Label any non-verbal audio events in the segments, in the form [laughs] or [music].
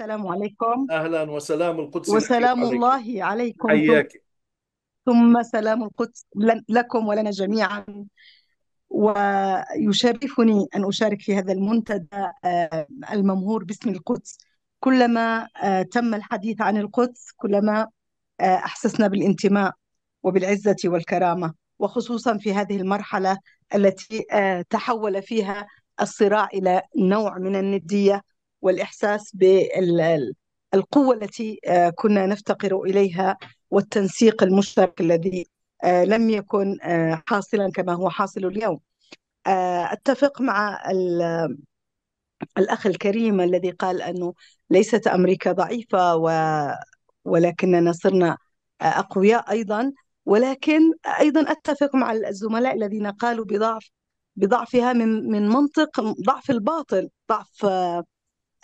السلام عليكم أهلا وسلام القدس وسلام عليكم. الله عليكم حياك ثم سلام القدس لكم ولنا جميعا ويشرفني أن أشارك في هذا المنتدى آه، الممهور باسم القدس كلما آه، تم الحديث عن القدس كلما آه، أحسسنا بالانتماء وبالعزة والكرامة وخصوصا في هذه المرحلة التي تحول فيها الصراع إلى نوع من الندية والإحساس بالقوة التي آه، كنا نفتقر إليها والتنسيق المشترك الذي آه، لم يكن آه، حاصلا كما هو حاصل اليوم أتفق مع الأخ الكريم الذي قال أنه ليست أمريكا ضعيفة ولكننا صرنا أقوياء أيضا ولكن أيضا أتفق مع الزملاء الذين قالوا بضعف بضعفها من من منطق ضعف الباطل ضعف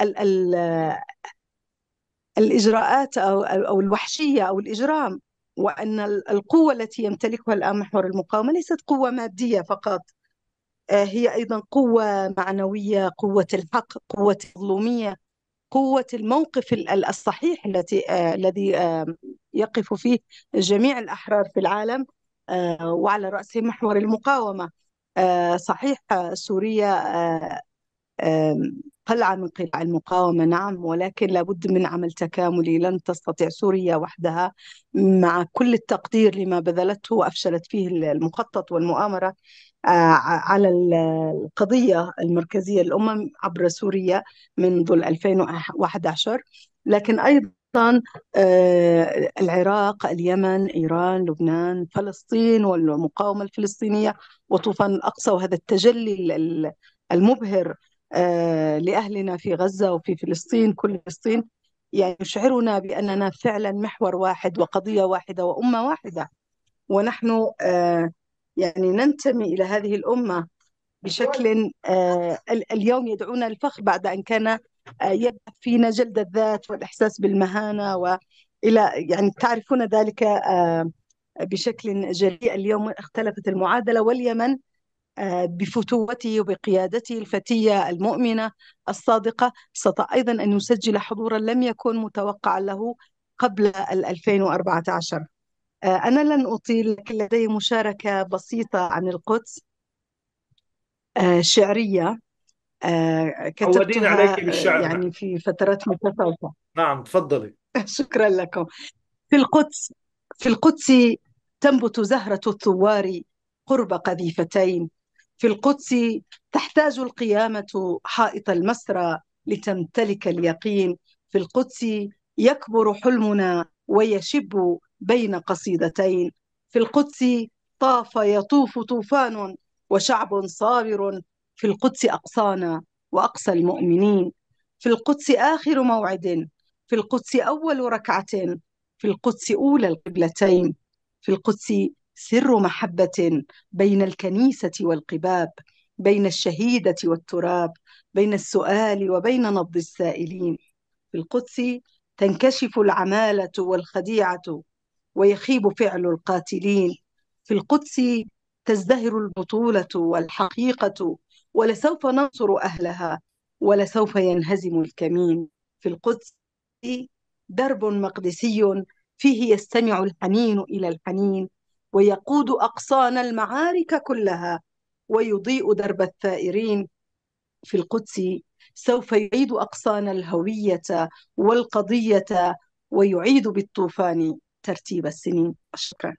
ال ال الإجراءات أو, أو الوحشية أو الإجرام وأن القوة التي يمتلكها الآن محور المقاومة ليست قوة مادية فقط آه، هي أيضا قوة معنوية قوة الحق قوة الظلومية قوة الموقف الصحيح التي آه، الذي آه، يقف فيه جميع الأحرار في العالم وعلى رأسهم محور المقاومة صحيح سوريا قلعة من قلاع المقاومة نعم ولكن لابد من عمل تكاملي لن تستطيع سوريا وحدها مع كل التقدير لما بذلته وأفشلت فيه المخطط والمؤامرة آه، على القضية المركزية الأمم عبر سوريا منذ 2011 لكن أيضا آه، العراق، اليمن، ايران، لبنان، فلسطين والمقاومه الفلسطينيه وطوفان الاقصى وهذا التجلي المبهر آه، لأهلنا في غزة وفي فلسطين كل فلسطين يعني يشعرنا بأننا فعلا محور واحد وقضية واحدة وأمة واحدة ونحن آه، يعني ننتمي إلى هذه الأمة بشكل آه، اليوم يدعونا الفخر بعد أن كان يبعث فينا جلد الذات والإحساس بالمهانة وإلى يعني تعرفون ذلك بشكل جريء اليوم اختلفت المعادلة واليمن آه، بفتوته وبقيادته الفتية المؤمنة الصادقة استطاع أيضا أن يسجل حضورا لم يكن متوقعا له قبل 2014 آه، أنا لن أطيل لكن لدي مشاركة بسيطة عن القدس آه، شعرية كتبتها بالشعر يعني في فترات متفاوتة نعم تفضلي [laughs] شكرا لكم في القدس في القدس تنبت زهرة الثوار قرب قذيفتين في القدس تحتاج القيامة حائط المسرى لتمتلك اليقين في القدس يكبر حلمنا ويشب بين قصيدتين في القدس طاف يطوف طوفان وشعب صابر في القدس أقصانا وأقصى المؤمنين في القدس آخر موعد في القدس أول ركعة في القدس أولى القبلتين في القدس سر محبة بين الكنيسة والقباب بين الشهيدة والتراب بين السؤال وبين نبض السائلين في القدس تنكشف العمالة والخديعة ويخيب فعل القاتلين في القدس تزدهر البطولة والحقيقة ولسوف ننصر أهلها ولسوف ينهزم الكمين في القدس درب مقدسي فيه يستمع الحنين إلى الحنين ويقود أقصانا المعارك كلها ويضيء درب الثائرين في القدس سوف يعيد أقصانا الهوية والقضية ويعيد بالطوفان ترتيب السنين شكرا